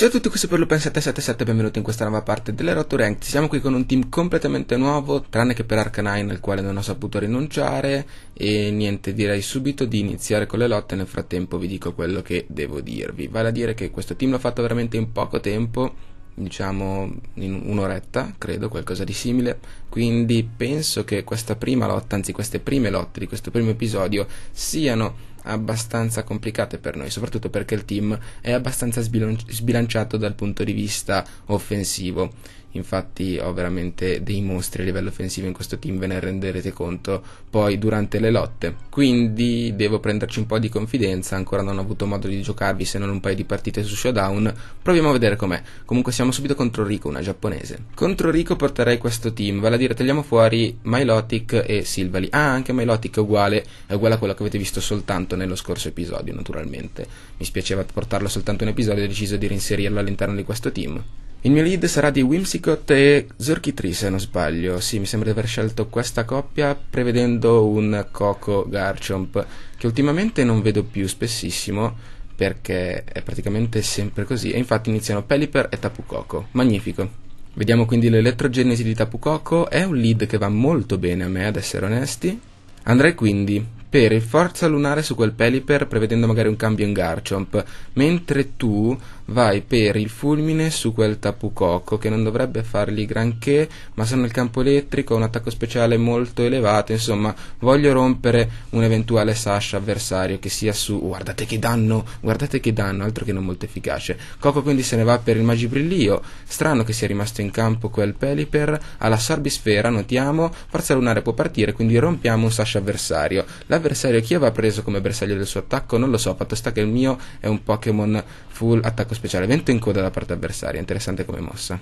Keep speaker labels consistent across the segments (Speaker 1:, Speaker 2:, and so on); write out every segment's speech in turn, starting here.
Speaker 1: Ciao a tutti, questo è Perlupen 777, benvenuti in questa nuova parte delle Rotto Ranked. Siamo qui con un team completamente nuovo, tranne che per Arcanine, al quale non ho saputo rinunciare, e niente, direi subito di iniziare con le lotte, nel frattempo vi dico quello che devo dirvi. Vale a dire che questo team l'ho fatto veramente in poco tempo, diciamo in un'oretta, credo, qualcosa di simile, quindi penso che questa prima lotta, anzi queste prime lotte di questo primo episodio siano abbastanza complicate per noi, soprattutto perché il team è abbastanza sbilanciato dal punto di vista offensivo. Infatti ho veramente dei mostri a livello offensivo in questo team, ve ne renderete conto poi durante le lotte. Quindi devo prenderci un po' di confidenza, ancora non ho avuto modo di giocarvi se non un paio di partite su Showdown, proviamo a vedere com'è. Comunque siamo subito contro Rico, una giapponese. Contro Rico porterei questo team, vale a dire tagliamo fuori Mylotic e Silvali. Ah, anche Mylotic è uguale, è uguale a quello che avete visto soltanto nello scorso episodio, naturalmente. Mi spiaceva portarlo soltanto un episodio e ho deciso di reinserirlo all'interno di questo team. Il mio lead sarà di Whimsicott e Zorchitri, se non sbaglio. Sì, mi sembra di aver scelto questa coppia prevedendo un Coco Garchomp, che ultimamente non vedo più spessissimo, perché è praticamente sempre così. E infatti iniziano Pelipper e Tapu Coco. Magnifico. Vediamo quindi l'elettrogenesi di Tapu Koko, è un lead che va molto bene a me, ad essere onesti. Andrei quindi per il forza lunare su quel Pelipper, prevedendo magari un cambio in Garchomp, mentre tu vai per il fulmine su quel tapu cocco che non dovrebbe fargli granché, ma sono il campo elettrico, un attacco speciale molto elevato, insomma, voglio rompere un eventuale sash avversario che sia su, guardate che danno, guardate che danno, altro che non molto efficace. Coco quindi se ne va per il magibrillio, strano che sia rimasto in campo quel Peliper, alla sorbisfera, notiamo, forza lunare può partire, quindi rompiamo un sash avversario. L'avversario chi aveva preso come bersaglio del suo attacco non lo so, fatto sta che il mio è un Pokémon full attacco speciale speciale vento in coda da parte avversaria, interessante come mossa.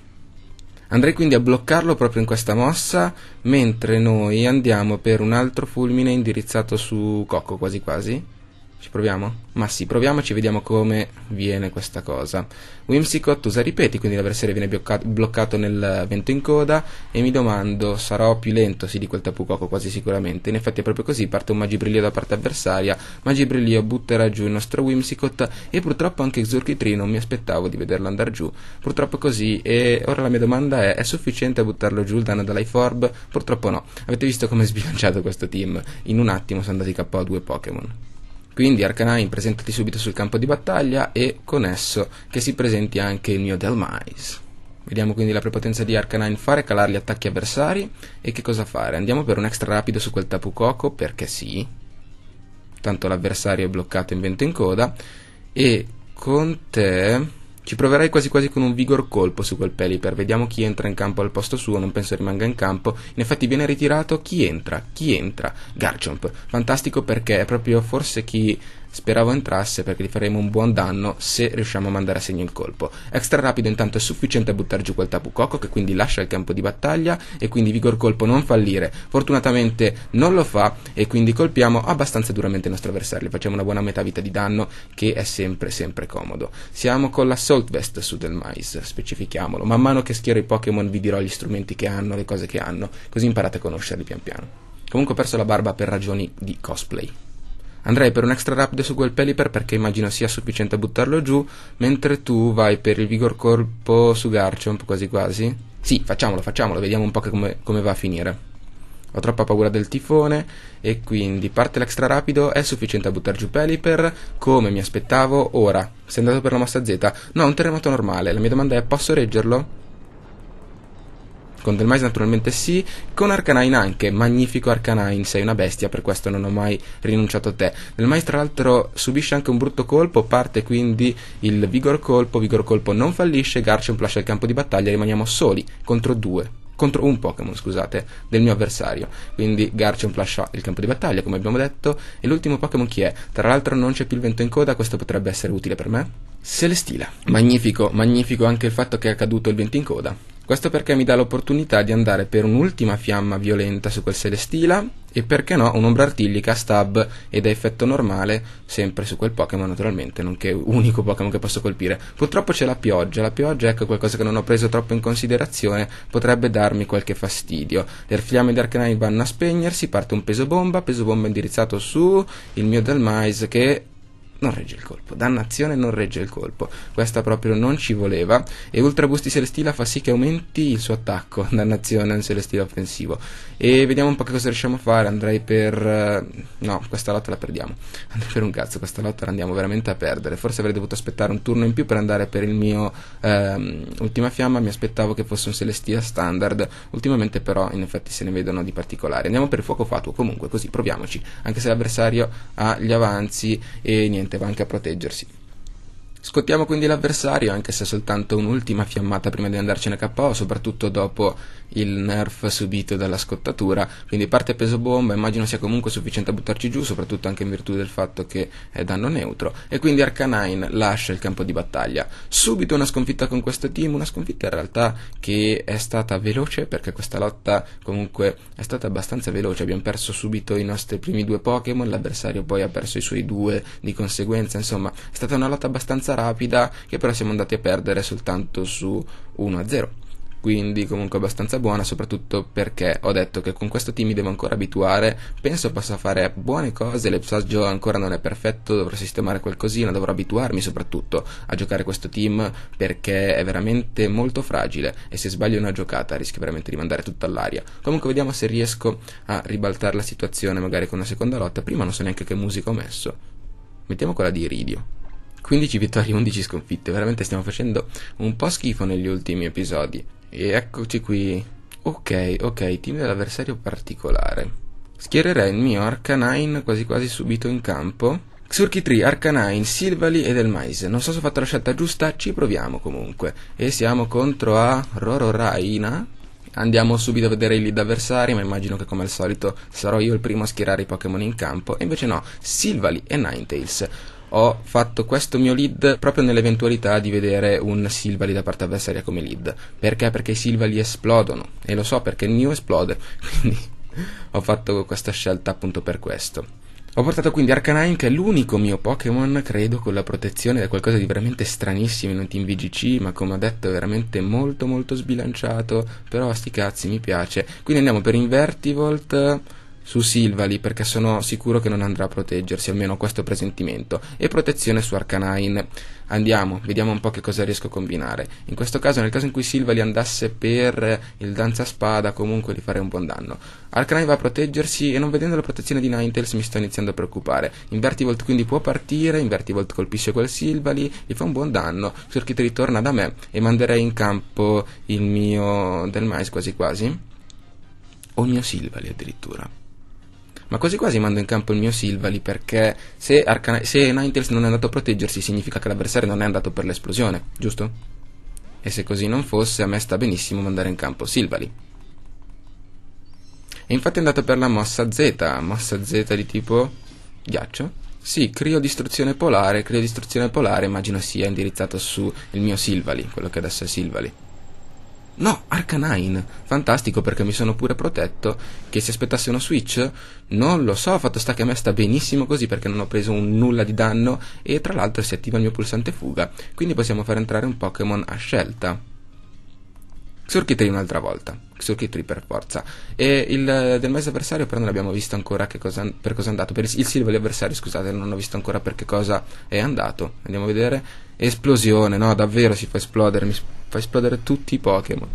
Speaker 1: Andrei quindi a bloccarlo proprio in questa mossa, mentre noi andiamo per un altro fulmine indirizzato su Cocco quasi quasi, ci proviamo? Ma sì, proviamoci e vediamo come viene questa cosa. Whimsicott usa ripeti, quindi l'avversario viene bloccato, nel vento in coda e mi domando, sarò più lento? Sì, di quel Tapu Koko quasi sicuramente. In effetti è proprio così, parte un Magibrillio da parte avversaria, Magibrillio butterà giù il nostro Whimsicott e purtroppo anche Xurkitree non mi aspettavo di vederlo andare giù. Purtroppo è così e ora la mia domanda è, è sufficiente buttarlo giù il danno da Liforb? Purtroppo no. Avete visto come è sbilanciato questo team? In un attimo sono andati KO a due Pokémon. Quindi Arcanine presentati subito sul campo di battaglia e con esso che si presenti anche il mio Delmise. Vediamo quindi la prepotenza di Arcanine fare, calare gli attacchi avversari e che cosa fare. Andiamo per un extra rapido su quel Tapu Coco perché sì, tanto l'avversario è bloccato in vento in coda e con te ci proverai quasi quasi con un vigor colpo su quel Pelipper, vediamo chi entra in campo al posto suo, non penso rimanga in campo, in effetti viene ritirato, chi entra? Chi entra? Garchomp, fantastico perché è proprio forse chi Speravo entrasse perché gli faremo un buon danno se riusciamo a mandare a segno il colpo. Extra rapido intanto è sufficiente a buttare giù quel tapu Coco che quindi lascia il campo di battaglia e quindi vigor colpo non fallire. Fortunatamente non lo fa e quindi colpiamo abbastanza duramente il nostro avversario. Facciamo una buona metà vita di danno che è sempre sempre comodo. Siamo con la Salt vest su del mais, specifichiamolo. Man mano che schiero i Pokémon vi dirò gli strumenti che hanno, le cose che hanno, così imparate a conoscerli pian piano. Comunque ho perso la barba per ragioni di cosplay andrei per un extra rapido su quel Pelipper perché immagino sia sufficiente a buttarlo giù, mentre tu vai per il vigor corpo su Garchomp quasi quasi. Sì, facciamolo, facciamolo, vediamo un po' come, come va a finire. Ho troppa paura del tifone e quindi parte l'extra rapido, è sufficiente a buttare giù Pelipper, come mi aspettavo, ora. Sei andato per la mossa Z? No, è un terremoto normale, la mia domanda è posso reggerlo? con Del Mais naturalmente sì, con Arcanine anche, magnifico Arcanine, sei una bestia, per questo non ho mai rinunciato a te. Del Mais tra l'altro subisce anche un brutto colpo, parte quindi il Vigor Colpo, Vigor Colpo non fallisce, Garchomp lascia il campo di battaglia, rimaniamo soli contro due contro un Pokémon, scusate, del mio avversario. Quindi Garchomp lascia il campo di battaglia, come abbiamo detto, e l'ultimo Pokémon chi è? Tra l'altro non c'è più il vento in coda, questo potrebbe essere utile per me. Celestila. Magnifico, magnifico anche il fatto che è caduto il vento in coda. Questo perché mi dà l'opportunità di andare per un'ultima fiamma violenta su quel Celestila e perché no un'ombra artillica stab ed a effetto normale sempre su quel Pokémon naturalmente, nonché unico Pokémon che posso colpire. Purtroppo c'è la pioggia, la pioggia ecco qualcosa che non ho preso troppo in considerazione, potrebbe darmi qualche fastidio. Le fiamme di Arcanine vanno a spegnersi, parte un peso bomba, peso bomba indirizzato su il mio Delmise che non regge il colpo, dannazione non regge il colpo, questa proprio non ci voleva e Ultra Busti Celestila fa sì che aumenti il suo attacco, dannazione un Celestila offensivo e vediamo un po' che cosa riusciamo a fare, andrei per... Eh, no, questa lotta la perdiamo, andrei per un cazzo, questa lotta la andiamo veramente a perdere, forse avrei dovuto aspettare un turno in più per andare per il mio ehm, Ultima Fiamma, mi aspettavo che fosse un Celestia standard, ultimamente però in effetti se ne vedono di particolari, andiamo per il Fuoco Fatuo comunque così proviamoci, anche se l'avversario ha gli avanzi e niente sicuramente va anche a proteggersi. Scottiamo quindi l'avversario, anche se soltanto un'ultima fiammata prima di andarcene a KO, soprattutto dopo il nerf subito dalla scottatura. Quindi parte peso bomba, immagino sia comunque sufficiente a buttarci giù, soprattutto anche in virtù del fatto che è danno neutro. E quindi Arcanine lascia il campo di battaglia. Subito una sconfitta con questo team, una sconfitta in realtà che è stata veloce, perché questa lotta comunque è stata abbastanza veloce. Abbiamo perso subito i nostri primi due Pokémon, l'avversario poi ha perso i suoi due di conseguenza. Insomma, è stata una lotta abbastanza rapida che però siamo andati a perdere soltanto su 1-0 quindi comunque abbastanza buona, soprattutto perché ho detto che con questo team mi devo ancora abituare, penso possa fare buone cose, il ancora non è perfetto, dovrò sistemare qualcosina, dovrò abituarmi soprattutto a giocare questo team perché è veramente molto fragile e se sbaglio una giocata rischio veramente di mandare tutto all'aria. Comunque vediamo se riesco a ribaltare la situazione magari con una seconda lotta, prima non so neanche che musica ho messo. Mettiamo quella di Iridio. 15 vittorie, 11 sconfitte, veramente stiamo facendo un po' schifo negli ultimi episodi. E eccoci qui. Ok, ok, team dell'avversario particolare. Schiererei il mio Arcanine quasi quasi subito in campo. Xurki 3, Arcanine, Silvali e Del Non so se ho fatto la scelta giusta, ci proviamo comunque. E siamo contro a Rororaina. Andiamo subito a vedere i lead avversari, ma immagino che come al solito sarò io il primo a schierare i Pokémon in campo. E invece no, Silvali e Ninetales ho fatto questo mio lead proprio nell'eventualità di vedere un Silvali da parte avversaria come lead. Perché? Perché i Silvali esplodono e lo so perché il mio esplode, quindi ho fatto questa scelta appunto per questo. Ho portato quindi Arcanine che è l'unico mio Pokémon, credo, con la protezione da qualcosa di veramente stranissimo in un team VGC, ma come ho detto è veramente molto molto sbilanciato, però sti cazzi mi piace. Quindi andiamo per Invertivolt su Silvali perché sono sicuro che non andrà a proteggersi, almeno questo presentimento, e protezione su Arcanine. Andiamo, vediamo un po' che cosa riesco a combinare. In questo caso, nel caso in cui Silvali andasse per il danza spada, comunque gli farei un buon danno. Arcanine va a proteggersi e non vedendo la protezione di Ninetales mi sto iniziando a preoccupare. Invertivolt quindi può partire, Invertivolt colpisce quel Silvali, gli fa un buon danno, Surkit ritorna da me e manderei in campo il mio del mais quasi quasi o il mio Silvali addirittura ma quasi quasi mando in campo il mio Silvali perché se, Arcana- se Ninetales non è andato a proteggersi significa che l'avversario non è andato per l'esplosione, giusto? E se così non fosse, a me sta benissimo mandare in campo Silvali. E infatti è andato per la mossa Z, mossa Z di tipo ghiaccio. Sì, crio distruzione polare, crio distruzione polare immagino sia indirizzato sul mio Silvali, quello che adesso è Silvali. No, Arcanine, fantastico perché mi sono pure protetto che si aspettasse uno switch? Non lo so, fatto sta che a me sta benissimo così perché non ho preso un nulla di danno e tra l'altro si attiva il mio pulsante fuga, quindi possiamo far entrare un Pokémon a scelta. Xurkitri un'altra volta, Xurkitri per forza. E il, eh, del mese avversario però non abbiamo visto ancora cosa, per cosa è andato, per il, il Silvio avversario scusate, non ho visto ancora per che cosa è andato. Andiamo a vedere, esplosione, no davvero si fa esplodere, mi fa esplodere tutti i Pokémon.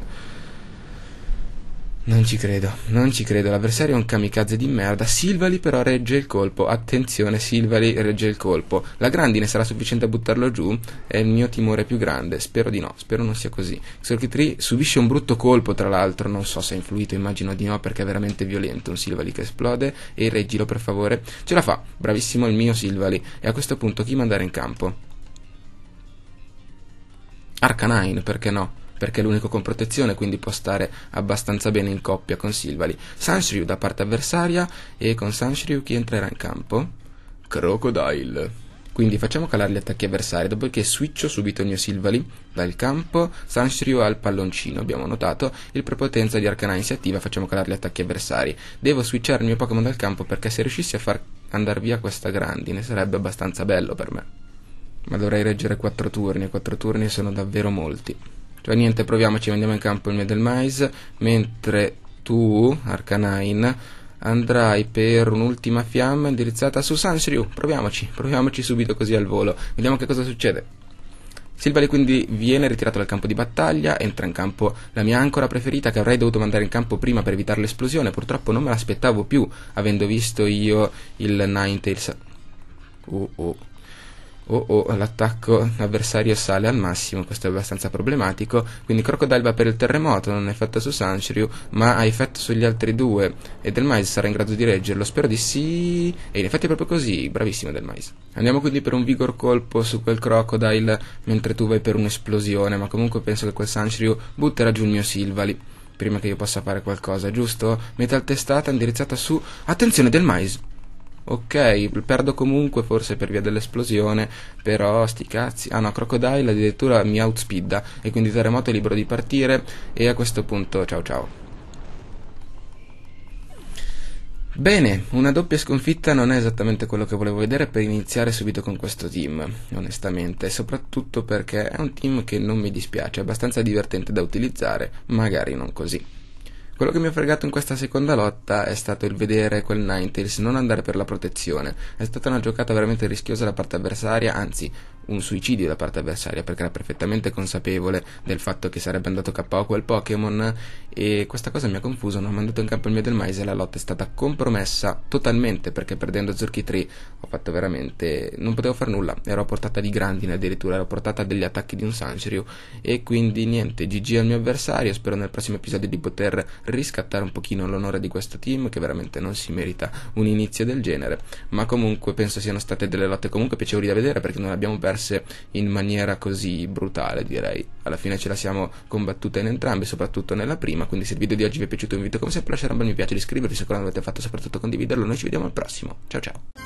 Speaker 1: Non ci credo, non ci credo. L'avversario è un kamikaze di merda. Silvali però regge il colpo. Attenzione, Silvali regge il colpo. La grandine sarà sufficiente a buttarlo giù? È il mio timore più grande. Spero di no, spero non sia così. Xorchitri subisce un brutto colpo, tra l'altro. Non so se ha influito, immagino di no, perché è veramente violento. Un Silvali che esplode. E reggilo, per favore. Ce la fa. Bravissimo il mio Silvali. E a questo punto chi mandare in campo? Arcanine, perché no? perché è l'unico con protezione, quindi può stare abbastanza bene in coppia con Silvali. Sanshiryu da parte avversaria e con Sanshiryu chi entrerà in campo? Crocodile. Quindi facciamo calare gli attacchi avversari, dopodiché switcho subito il mio Silvali dal campo, Sanshiryu al palloncino, abbiamo notato, il prepotenza di Arcanine si attiva, facciamo calare gli attacchi avversari. Devo switchare il mio Pokémon dal campo perché se riuscissi a far andare via questa grandine sarebbe abbastanza bello per me ma dovrei reggere 4 turni e 4 turni sono davvero molti. Cioè niente, proviamoci, mandiamo in campo il mio del mais, mentre tu, Arcanine, andrai per un'ultima fiamma indirizzata su Sansryu. Proviamoci, proviamoci subito così al volo. Vediamo che cosa succede. Silvali quindi viene ritirato dal campo di battaglia, entra in campo la mia ancora preferita che avrei dovuto mandare in campo prima per evitare l'esplosione, purtroppo non me l'aspettavo più avendo visto io il Ninetales. Oh oh oh oh, l'attacco, avversario sale al massimo, questo è abbastanza problematico, quindi Crocodile va per il terremoto, non ha effetto su Sansryu, ma ha effetto sugli altri due, e Del Delmise sarà in grado di reggerlo, spero di sì, e in effetti è proprio così, bravissimo Del Delmise. Andiamo quindi per un vigor colpo su quel Crocodile, mentre tu vai per un'esplosione, ma comunque penso che quel Sansryu butterà giù il mio Silvali prima che io possa fare qualcosa, giusto? Metal testata indirizzata su... Attenzione, Del Delmise! ok, perdo comunque forse per via dell'esplosione, però sti cazzi. Ah no, Crocodile addirittura mi outspidda e quindi Terremoto è libero di partire e a questo punto ciao ciao. Bene, una doppia sconfitta non è esattamente quello che volevo vedere per iniziare subito con questo team, onestamente, soprattutto perché è un team che non mi dispiace, è abbastanza divertente da utilizzare, magari non così. Quello che mi ha fregato in questa seconda lotta è stato il vedere quel Ninetales non andare per la protezione. È stata una giocata veramente rischiosa da parte avversaria, anzi, un suicidio da parte avversaria perché era perfettamente consapevole del fatto che sarebbe andato KO quel Pokémon e questa cosa mi ha confuso, non ho mandato in campo il mio del mais e la lotta è stata compromessa totalmente perché perdendo Zorchi 3 ho fatto veramente non potevo fare nulla, ero a portata di grandine addirittura, ero a portata degli attacchi di un Sanshiryu e quindi niente, GG al mio avversario, spero nel prossimo episodio di poter riscattare un pochino l'onore di questo team che veramente non si merita un inizio del genere, ma comunque penso siano state delle lotte comunque piacevoli da vedere perché non abbiamo perso diverse in maniera così brutale, direi. Alla fine ce la siamo combattuta in entrambi, soprattutto nella prima. Quindi, se il video di oggi vi è piaciuto, vi invito come sempre a lasciare un bel mi piace, iscrivervi se ancora non l'avete fatto, soprattutto condividerlo. Noi ci vediamo al prossimo. Ciao ciao.